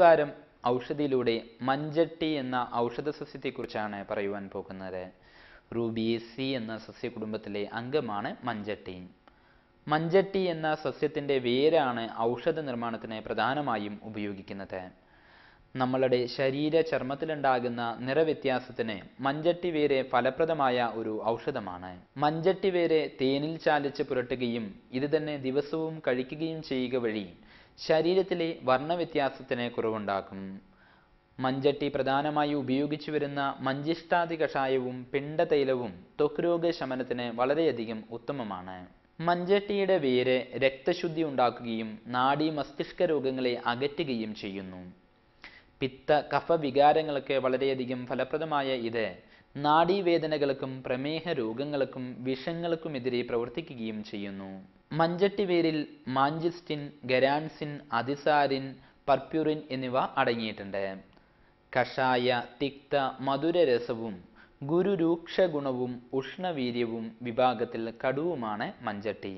വാരം ഔഷധിയിലൂടെ മഞ്ചട്ടി എന്ന ഔഷധ സസ്യത്തെക്കുറിച്ചാണ് പറയുവാൻ പോകുന്നത് റൂബിയേസി എന്ന സസ്യകുടുംബത്തിലെ അംഗമാണ് മഞ്ചട്ടി മഞ്ചട്ടി എന്ന സസ്യത്തിൻ്റെ വേരാണ് ഔഷധ നിർമ്മാണത്തിന് പ്രധാനമായും ഉപയോഗിക്കുന്നത് നമ്മളുടെ ശരീര ചർമ്മത്തിലുണ്ടാകുന്ന നിറവ്യത്യാസത്തിന് മഞ്ചട്ടി വേര് ഫലപ്രദമായ ഒരു ഔഷധമാണ് മഞ്ചട്ടി വേര് തേനിൽ ചാലിച്ച് പുരട്ടുകയും ഇത് തന്നെ ദിവസവും കഴിക്കുകയും ചെയ്യുക വഴി ശരീരത്തിലെ വർണ്ണവ്യത്യാസത്തിന് കുറവുണ്ടാക്കും മഞ്ചട്ടി പ്രധാനമായി ഉപയോഗിച്ചു വരുന്ന മഞ്ചിഷ്ടാതി കഷായവും പിണ്ടതൈലവും ത്വക്ക് ശമനത്തിന് വളരെയധികം ഉത്തമമാണ് മഞ്ചട്ടിയുടെ വേര് രക്തശുദ്ധി ഉണ്ടാക്കുകയും നാഡീ മസ്തിഷ്ക രോഗങ്ങളെ അകറ്റുകയും ചെയ്യുന്നു പിത്ത കഫ വികാരങ്ങൾക്ക് വളരെയധികം ഫലപ്രദമായ ഇത് നാഡീവേദനകൾക്കും പ്രമേഹ രോഗങ്ങൾക്കും വിഷങ്ങൾക്കുമെതിരെ പ്രവർത്തിക്കുകയും ചെയ്യുന്നു മഞ്ചട്ടിവേരിൽ മാഞ്ചിസ്റ്റിൻ ഗരാൻസിൻ അതിസാരിൻ പർപ്യൂറിൻ എന്നിവ അടങ്ങിയിട്ടുണ്ട് കഷായ തിക്ത മധുരരസവും ഗുരുരൂക്ഷ ഗുണവും ഉഷ്ണവീര്യവും വിഭാഗത്തിൽ കടുവുമാണ് മഞ്ചട്ടി